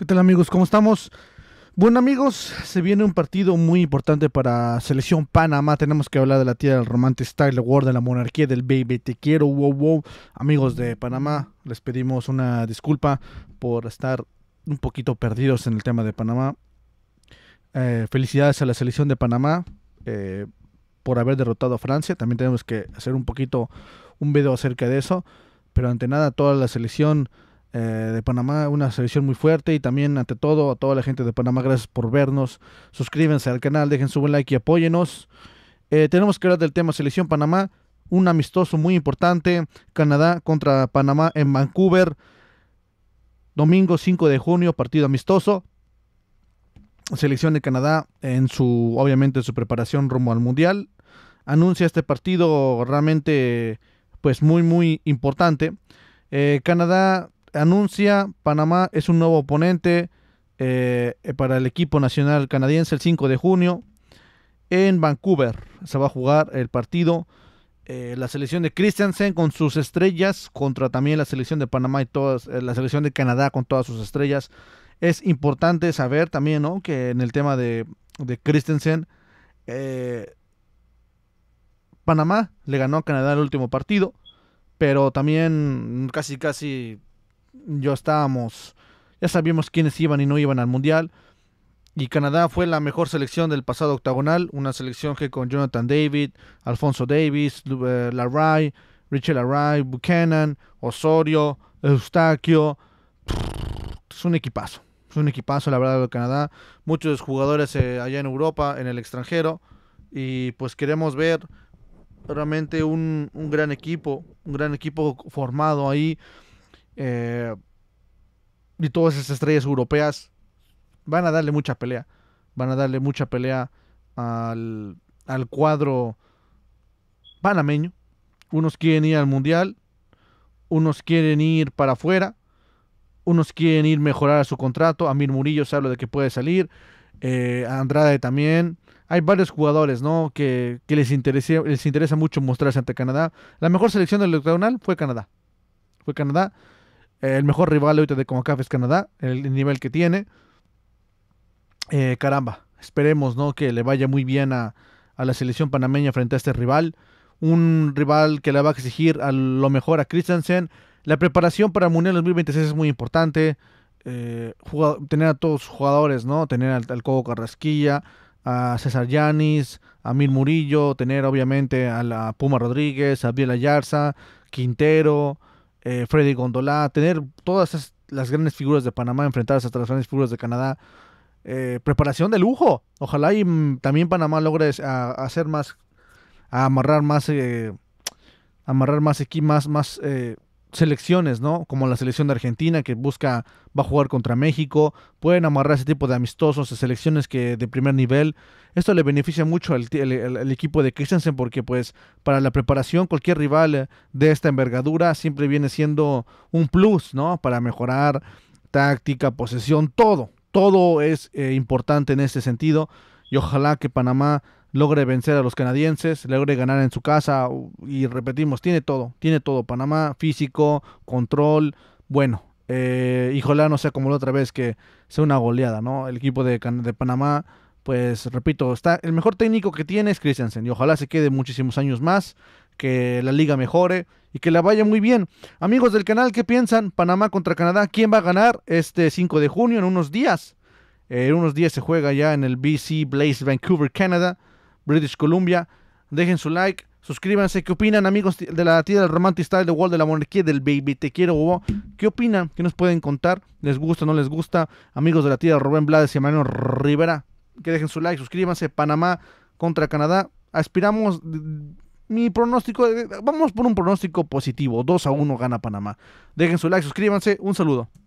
¿Qué tal amigos? ¿Cómo estamos? Bueno amigos, se viene un partido muy importante para Selección Panamá. Tenemos que hablar de la tía del Romante Style War, de la monarquía del Baby Te Quiero, wow, wow. Amigos de Panamá, les pedimos una disculpa por estar un poquito perdidos en el tema de Panamá. Eh, felicidades a la Selección de Panamá eh, por haber derrotado a Francia. También tenemos que hacer un poquito un video acerca de eso. Pero ante nada, toda la selección eh, de Panamá, una selección muy fuerte. Y también, ante todo, a toda la gente de Panamá, gracias por vernos. Suscríbanse al canal, dejen su buen like y apóyenos. Eh, tenemos que hablar del tema selección Panamá, un amistoso muy importante. Canadá contra Panamá en Vancouver. Domingo 5 de junio, partido amistoso. Selección de Canadá en su, obviamente, en su preparación rumbo al Mundial. Anuncia este partido realmente, pues muy, muy importante. Eh, Canadá anuncia Panamá es un nuevo oponente eh, eh, para el equipo nacional canadiense el 5 de junio en Vancouver. Se va a jugar el partido. Eh, la selección de Christensen con sus estrellas contra también la selección de Panamá y todas, la selección de Canadá con todas sus estrellas. Es importante saber también que en el tema de, de Christensen, Panamá le ganó a Canadá el último partido, pero también casi casi ya estábamos, ya sabíamos quiénes iban y no iban al Mundial. Y Canadá fue la mejor selección del pasado octagonal, una selección que con Jonathan David, Alfonso Davis, Larray, Richard Larray, Buchanan, Osorio, Eustaquio. Es un equipazo, es un equipazo la verdad de Canadá. Muchos jugadores eh, allá en Europa, en el extranjero. Y pues queremos ver realmente un, un gran equipo, un gran equipo formado ahí. Eh, y todas esas estrellas europeas van a darle mucha pelea. Van a darle mucha pelea al, al cuadro panameño. Unos quieren ir al Mundial, unos quieren ir para afuera, unos quieren ir mejorar a su contrato. Amir Murillo se habla de que puede salir, eh, Andrade también. Hay varios jugadores ¿no? que, les, les interesa mucho mostrarse ante Canadá. La mejor selección del octagonal fue Canadá. Fue Canadá el mejor rival ahorita de Café es Canadá, el nivel que tiene. Eh, caramba, esperemos ¿no? que le vaya muy bien a, la selección panameña frente a este rival. Un rival que le va a exigir a lo mejor a Christensen. La preparación para Mundial 2026 es muy importante. Eh, tener a todos sus jugadores, ¿no? Tener al, Cobo Carrasquilla, a César Yanis, a Mil Murillo, tener obviamente a la Puma Rodríguez, a Biela Ayarza, Quintero, eh, Freddy Gondola, tener todas las grandes figuras de Panamá enfrentadas a las grandes figuras de Canadá. Eh, preparación de lujo. Ojalá y mm, también Panamá logre eh, hacer más, a amarrar más, eh, amarrar más aquí, más selecciones, ¿no? Como la selección de Argentina que busca, va a jugar contra México, pueden amarrar ese tipo de amistosos, selecciones que de primer nivel. Esto le beneficia mucho al, equipo de Christensen porque pues para la preparación cualquier rival de esta envergadura siempre viene siendo un plus, ¿no? Para mejorar táctica, posesión, todo. Todo es eh, importante en ese sentido y ojalá que Panamá logre vencer a los canadienses, logre ganar en su casa y repetimos, tiene todo, tiene todo, Panamá, físico, control, bueno, y eh, ojalá no sea como la otra vez que sea una goleada, ¿no? El equipo de, de Panamá, pues repito, está el mejor técnico que tiene es Christensen y ojalá se quede muchísimos años más, que la liga mejore y que la vaya muy bien. Amigos del canal, ¿qué piensan? Panamá contra Canadá, ¿quién va a ganar este 5 de junio en unos días? Eh, en unos días se juega ya en el BC Blaze Vancouver, Canadá. British Columbia. Dejen su like, suscríbanse. ¿Qué opinan, amigos de la tía del Romantic Style, de Wall, de la Monarquía, del Baby Te Quiero hubo? ¿Qué opinan? ¿Qué nos pueden contar? ¿Les gusta o no les gusta? Amigos de la tía de Rubén Blades y Emmanuel Rivera, que dejen su like, suscríbanse. Panamá contra Canadá. Aspiramos. Mi pronóstico, eh, vamos por un pronóstico positivo. 2 a 1 gana Panamá. Dejen su like, suscríbanse. Un saludo.